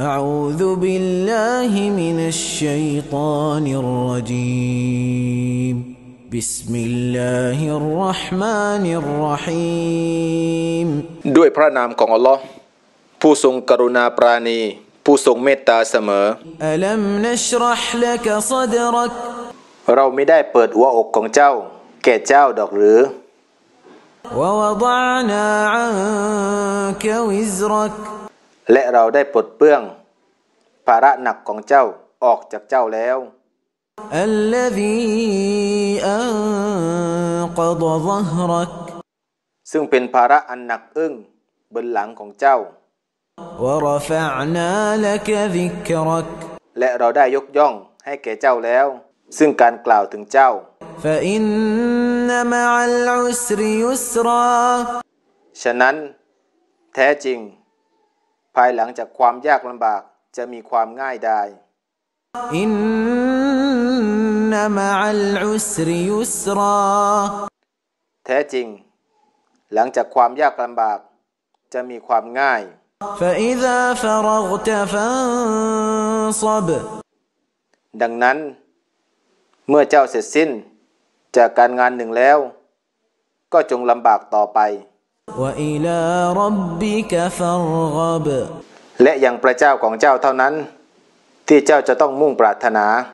أعوذ بالله من الشيطان الرجيم بسم الله الرحمن الرحيم ด้วยพระนามของอัลลอฮ์ผู้ทรงกรุณาปราณีผู้ทรงเมตตาเสมออัลัมนัชรห์ลักซดรักเราไม่ได้เปิดหัวอกของเจ้า แก่เจ้าดอกหรือวะวะดะนาอันกวและเราได้ปลดเปลื้อง ภาระหนักของเจ้าออกจากเจ้าแล้ว ซึ่งเป็นภาระอันหนักอึ้งบนหลังของเจ้า และเราได้ยกย่องให้แก่เจ้าแล้ว ซึ่งการกล่าวถึงเจ้า ฉะนั้นแท้จริงภายหลังจากความยากลำบากจะมีความง่ายได้อินนามะอัลอุสริยุสรแท้จริงหลังจากความยากลำบากจะมีความง่ายดังนั้น เมื่อเจ้าเสร็จสิ้น จากการงานหนึ่งแล้ว ก็จงลำบากต่อไปและยังพระเจ้าของเจ้าเท่านั้น ที่เจ้าจะต้องมุ่งปรารถนา